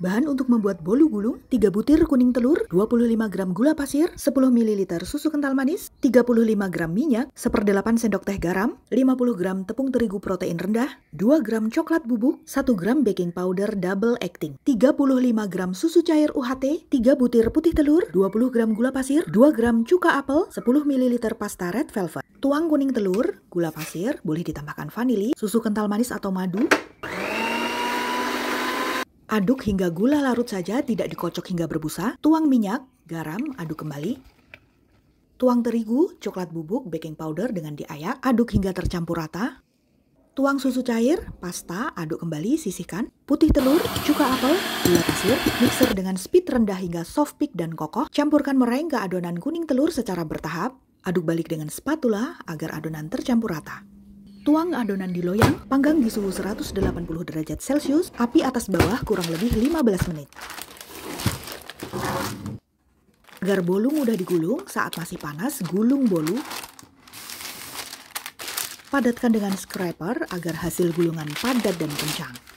Bahan untuk membuat bolu gulung, 3 butir kuning telur, 25 gram gula pasir, 10 ml susu kental manis, 35 gram minyak, 1/8 sendok teh garam, 50 gram tepung terigu protein rendah, 2 gram coklat bubuk, 1 gram baking powder double acting, 35 gram susu cair UHT, 3 butir putih telur, 20 gram gula pasir, 2 gram cuka apel, 10 ml pasta red velvet. Tuang kuning telur, gula pasir, boleh ditambahkan vanili, susu kental manis atau madu, Aduk hingga gula larut saja tidak dikocok hingga berbusa. Tuang minyak, garam, aduk kembali. Tuang terigu, coklat bubuk, baking powder dengan diayak, aduk hingga tercampur rata. Tuang susu cair, pasta, aduk kembali, sisihkan. Putih telur, cuka apel, gula pasir, mixer dengan speed rendah hingga soft peak dan kokoh. Campurkan meraih ke adonan kuning telur secara bertahap. Aduk balik dengan spatula agar adonan tercampur rata. Tuang adonan di loyang, panggang di suhu 180 derajat Celcius, api atas bawah kurang lebih 15 menit. Agar bolu mudah digulung saat masih panas, gulung bolu. Padatkan dengan scraper agar hasil gulungan padat dan kencang.